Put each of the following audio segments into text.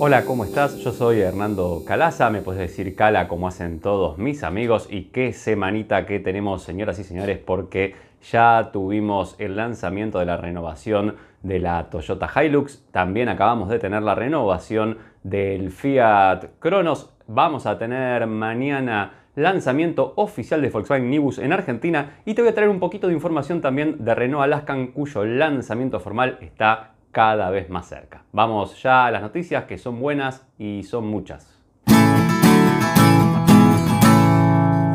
Hola, ¿cómo estás? Yo soy Hernando Calaza, me puedes decir Cala como hacen todos mis amigos y qué semanita que tenemos, señoras y señores, porque ya tuvimos el lanzamiento de la renovación de la Toyota Hilux, también acabamos de tener la renovación del Fiat Cronos, vamos a tener mañana lanzamiento oficial de Volkswagen Nibus en Argentina y te voy a traer un poquito de información también de Renault Alaskan cuyo lanzamiento formal está cada vez más cerca. Vamos ya a las noticias que son buenas y son muchas.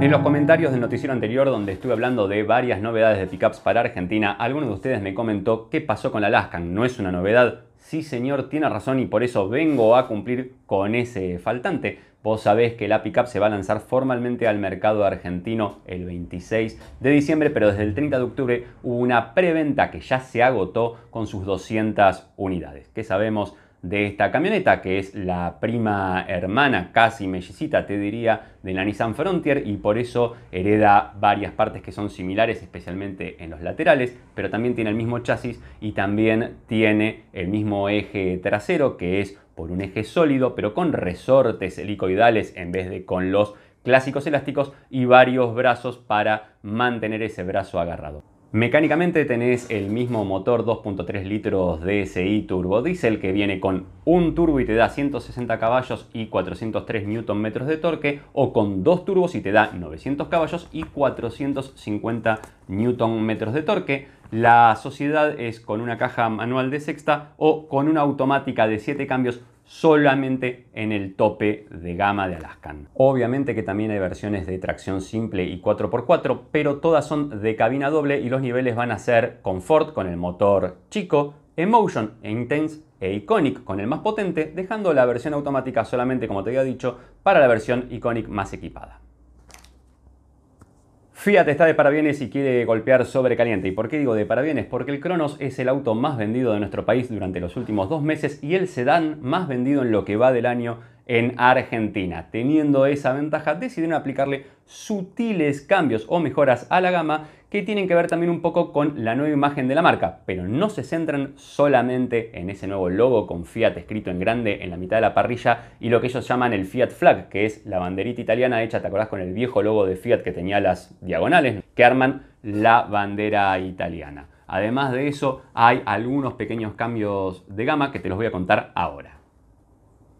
En los comentarios del noticiero anterior donde estuve hablando de varias novedades de pickups para Argentina, alguno de ustedes me comentó qué pasó con la Alaskan. No es una novedad. Sí señor, tiene razón y por eso vengo a cumplir con ese faltante. Vos sabés que la pickup se va a lanzar formalmente al mercado argentino el 26 de diciembre, pero desde el 30 de octubre hubo una preventa que ya se agotó con sus 200 unidades. ¿Qué sabemos de esta camioneta, que es la prima hermana, casi mellicita, te diría, de la Nissan Frontier y por eso hereda varias partes que son similares, especialmente en los laterales, pero también tiene el mismo chasis y también tiene el mismo eje trasero, que es por un eje sólido, pero con resortes helicoidales en vez de con los clásicos elásticos y varios brazos para mantener ese brazo agarrado. Mecánicamente tenés el mismo motor 2.3 litros DSI turbodiesel que viene con un turbo y te da 160 caballos y 403 Nm de torque o con dos turbos y te da 900 caballos y 450 Nm de torque. La sociedad es con una caja manual de sexta o con una automática de 7 cambios solamente en el tope de gama de Alaskan. Obviamente que también hay versiones de tracción simple y 4x4, pero todas son de cabina doble y los niveles van a ser Comfort con el motor chico, Emotion e Intense e Iconic con el más potente, dejando la versión automática solamente, como te había dicho, para la versión Iconic más equipada. Fiat está de parabienes y quiere golpear sobre caliente. ¿Y por qué digo de parabienes? Porque el Cronos es el auto más vendido de nuestro país durante los últimos dos meses y el sedán más vendido en lo que va del año en Argentina. Teniendo esa ventaja, deciden aplicarle sutiles cambios o mejoras a la gama que tienen que ver también un poco con la nueva imagen de la marca, pero no se centran solamente en ese nuevo logo con Fiat escrito en grande en la mitad de la parrilla y lo que ellos llaman el Fiat Flag, que es la banderita italiana hecha, ¿te acordás con el viejo logo de Fiat que tenía las diagonales? Que arman la bandera italiana. Además de eso, hay algunos pequeños cambios de gama que te los voy a contar ahora.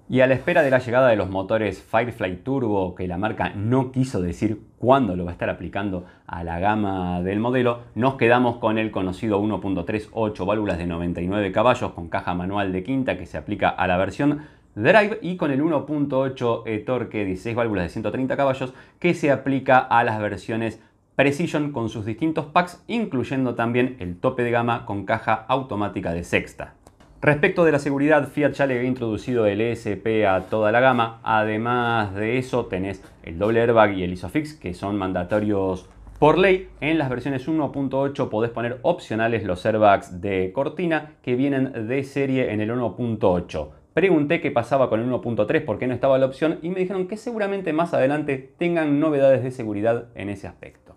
Y a la espera de la llegada de los motores Firefly Turbo, que la marca no quiso decir cuándo lo va a estar aplicando a la gama del modelo, nos quedamos con el conocido 1.38 válvulas de 99 caballos con caja manual de quinta que se aplica a la versión Drive y con el 1.8 torque 16 válvulas de 130 caballos que se aplica a las versiones Precision con sus distintos packs, incluyendo también el tope de gama con caja automática de sexta. Respecto de la seguridad, Fiat ya le había introducido el ESP a toda la gama. Además de eso, tenés el doble airbag y el ISOFIX, que son mandatorios por ley. En las versiones 1.8 podés poner opcionales los airbags de cortina que vienen de serie en el 1.8. Pregunté qué pasaba con el 1.3 por qué no estaba la opción y me dijeron que seguramente más adelante tengan novedades de seguridad en ese aspecto.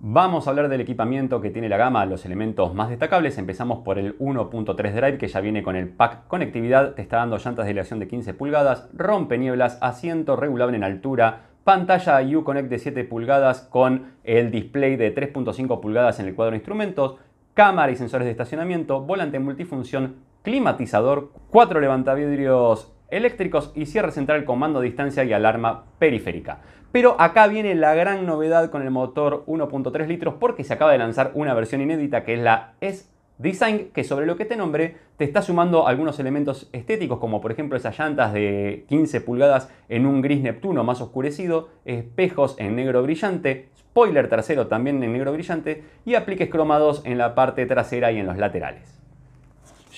Vamos a hablar del equipamiento que tiene la gama, los elementos más destacables. Empezamos por el 1.3 Drive que ya viene con el pack conectividad, te está dando llantas de aleación de 15 pulgadas, rompe nieblas, asiento regulable en altura, pantalla U-Connect de 7 pulgadas con el display de 3.5 pulgadas en el cuadro de instrumentos, cámara y sensores de estacionamiento, volante multifunción, climatizador, 4 levantavidrios eléctricos y cierre central, mando a distancia y alarma periférica. Pero acá viene la gran novedad con el motor 1.3 litros porque se acaba de lanzar una versión inédita que es la S Design, que sobre lo que te nombre te está sumando algunos elementos estéticos, como por ejemplo esas llantas de 15 pulgadas en un gris Neptuno más oscurecido, espejos en negro brillante, spoiler trasero también en negro brillante y apliques cromados en la parte trasera y en los laterales.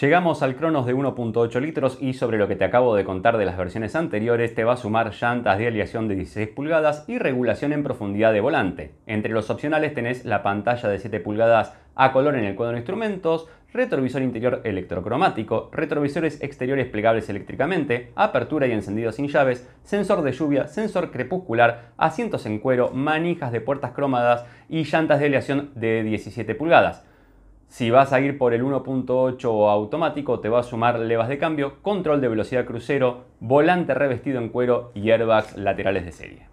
Llegamos al Cronos de 1.8 litros y sobre lo que te acabo de contar de las versiones anteriores te va a sumar llantas de aleación de 16 pulgadas y regulación en profundidad de volante. Entre los opcionales tenés la pantalla de 7 pulgadas a color en el cuadro de instrumentos, retrovisor interior electrocromático, retrovisores exteriores plegables eléctricamente, apertura y encendido sin llaves, sensor de lluvia, sensor crepuscular, asientos en cuero, manijas de puertas cromadas y llantas de aleación de 17 pulgadas. Si vas a ir por el 1.8 automático, te va a sumar levas de cambio, control de velocidad crucero, volante revestido en cuero y airbags laterales de serie.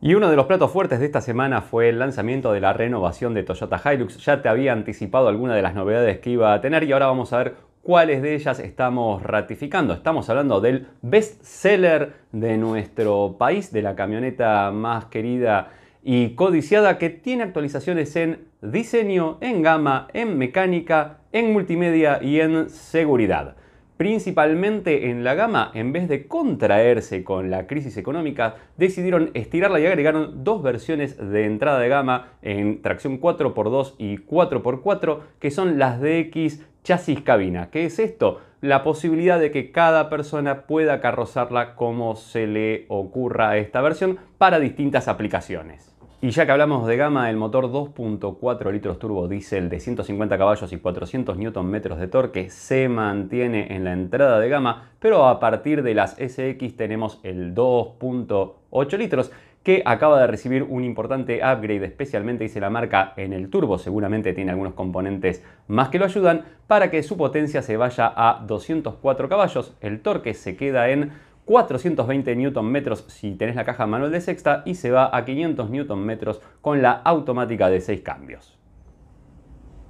Y uno de los platos fuertes de esta semana fue el lanzamiento de la renovación de Toyota Hilux. Ya te había anticipado algunas de las novedades que iba a tener y ahora vamos a ver cuáles de ellas estamos ratificando. Estamos hablando del best seller de nuestro país, de la camioneta más querida y codiciada que tiene actualizaciones en diseño, en gama, en mecánica, en multimedia y en seguridad. Principalmente en la gama, en vez de contraerse con la crisis económica, decidieron estirarla y agregaron dos versiones de entrada de gama en tracción 4x2 y 4x4, que son las DX chasis cabina. ¿Qué es esto? La posibilidad de que cada persona pueda carrozarla como se le ocurra a esta versión para distintas aplicaciones. Y ya que hablamos de gama, el motor 2.4 litros turbo diésel de 150 caballos y 400 Nm de torque se mantiene en la entrada de gama, pero a partir de las SX tenemos el 2.8 litros que acaba de recibir un importante upgrade, especialmente dice la marca en el turbo, seguramente tiene algunos componentes más que lo ayudan, para que su potencia se vaya a 204 caballos, el torque se queda en 420 Nm si tenés la caja manual de sexta y se va a 500 Nm con la automática de 6 cambios.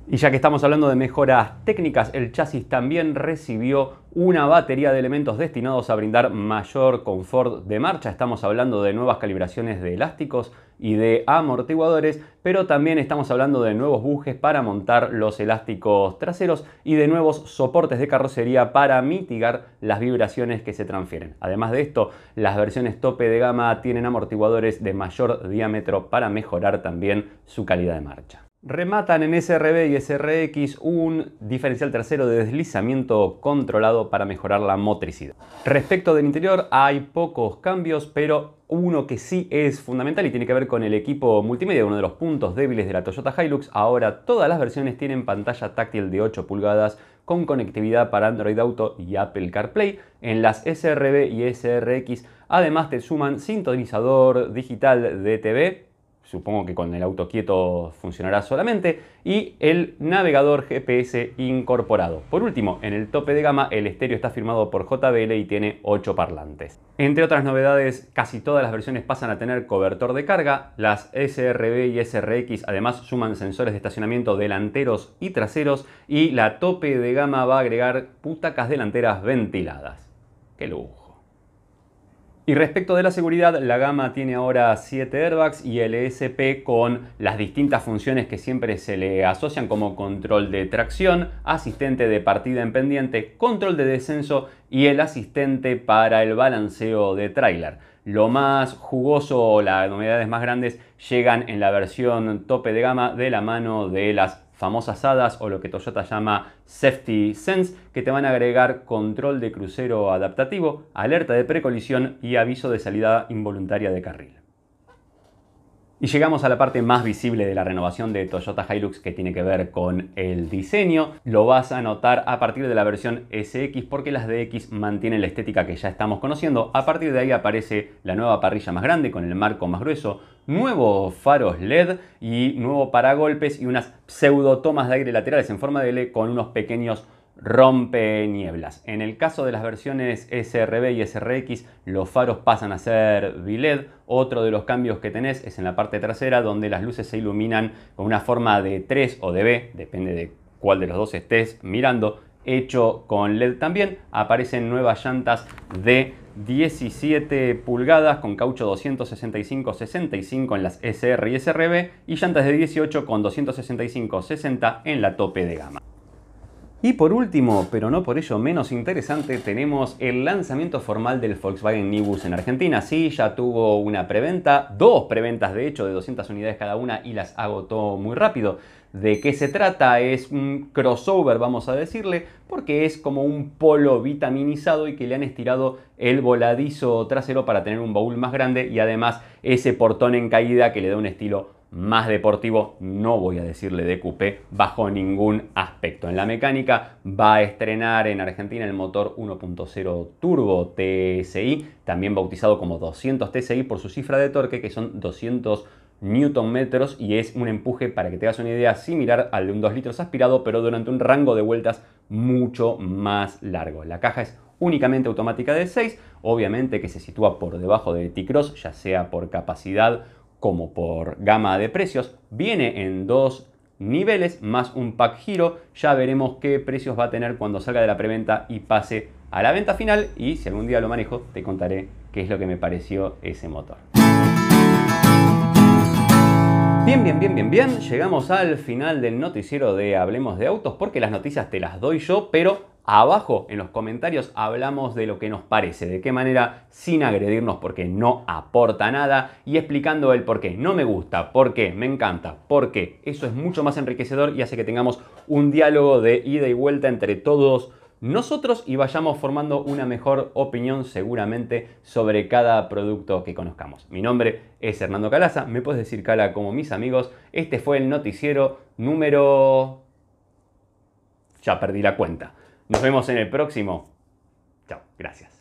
Y ya que estamos hablando de mejoras técnicas, el chasis también recibió una batería de elementos destinados a brindar mayor confort de marcha. Estamos hablando de nuevas calibraciones de elásticos y de amortiguadores, pero también estamos hablando de nuevos bujes para montar los elásticos traseros y de nuevos soportes de carrocería para mitigar las vibraciones que se transfieren. Además de esto, las versiones tope de gama tienen amortiguadores de mayor diámetro para mejorar también su calidad de marcha rematan en SRB y SRX un diferencial trasero de deslizamiento controlado para mejorar la motricidad. Respecto del interior hay pocos cambios, pero uno que sí es fundamental y tiene que ver con el equipo multimedia, uno de los puntos débiles de la Toyota Hilux. Ahora todas las versiones tienen pantalla táctil de 8 pulgadas con conectividad para Android Auto y Apple CarPlay. En las SRB y SRX además te suman sintonizador digital DTV supongo que con el auto quieto funcionará solamente, y el navegador GPS incorporado. Por último, en el tope de gama, el estéreo está firmado por JBL y tiene 8 parlantes. Entre otras novedades, casi todas las versiones pasan a tener cobertor de carga, las SRB y SRX además suman sensores de estacionamiento delanteros y traseros, y la tope de gama va a agregar putacas delanteras ventiladas. ¡Qué lujo! Y respecto de la seguridad, la gama tiene ahora 7 airbags y el ESP con las distintas funciones que siempre se le asocian como control de tracción, asistente de partida en pendiente, control de descenso y el asistente para el balanceo de tráiler. Lo más jugoso o las novedades más grandes llegan en la versión tope de gama de la mano de las famosas HADAS o lo que Toyota llama Safety Sense, que te van a agregar control de crucero adaptativo, alerta de precolisión y aviso de salida involuntaria de carril. Y llegamos a la parte más visible de la renovación de Toyota Hilux que tiene que ver con el diseño. Lo vas a notar a partir de la versión SX porque las DX mantienen la estética que ya estamos conociendo. A partir de ahí aparece la nueva parrilla más grande con el marco más grueso, nuevos faros LED y nuevo paragolpes y unas pseudo tomas de aire laterales en forma de L con unos pequeños rompe nieblas. En el caso de las versiones SRB y SRX, los faros pasan a ser LED. Otro de los cambios que tenés es en la parte trasera donde las luces se iluminan con una forma de 3 o de B, depende de cuál de los dos estés mirando, hecho con LED también. Aparecen nuevas llantas de 17 pulgadas con caucho 265-65 en las SR y SRB y llantas de 18 con 265-60 en la tope de gama. Y por último, pero no por ello menos interesante, tenemos el lanzamiento formal del Volkswagen Nibus en Argentina. Sí, ya tuvo una preventa, dos preventas de hecho de 200 unidades cada una y las agotó muy rápido. ¿De qué se trata? Es un crossover, vamos a decirle, porque es como un polo vitaminizado y que le han estirado el voladizo trasero para tener un baúl más grande y además ese portón en caída que le da un estilo más deportivo, no voy a decirle de coupé bajo ningún aspecto. En la mecánica va a estrenar en Argentina el motor 1.0 turbo TSI, también bautizado como 200 TSI por su cifra de torque que son 200 newton metros y es un empuje, para que te hagas una idea, similar al de un 2 litros aspirado, pero durante un rango de vueltas mucho más largo. La caja es únicamente automática de 6, obviamente que se sitúa por debajo de T-Cross, ya sea por capacidad como por gama de precios. Viene en dos niveles más un pack giro. Ya veremos qué precios va a tener cuando salga de la preventa y pase a la venta final. Y si algún día lo manejo, te contaré qué es lo que me pareció ese motor. Bien, bien, bien, bien, bien. Llegamos al final del noticiero de Hablemos de Autos porque las noticias te las doy yo, pero Abajo en los comentarios hablamos de lo que nos parece, de qué manera sin agredirnos porque no aporta nada y explicando el por qué no me gusta, por qué me encanta, por qué. Eso es mucho más enriquecedor y hace que tengamos un diálogo de ida y vuelta entre todos nosotros y vayamos formando una mejor opinión seguramente sobre cada producto que conozcamos. Mi nombre es Hernando Calaza, me puedes decir Cala como mis amigos. Este fue el noticiero número... Ya perdí la cuenta. Nos vemos en el próximo. Chao, gracias.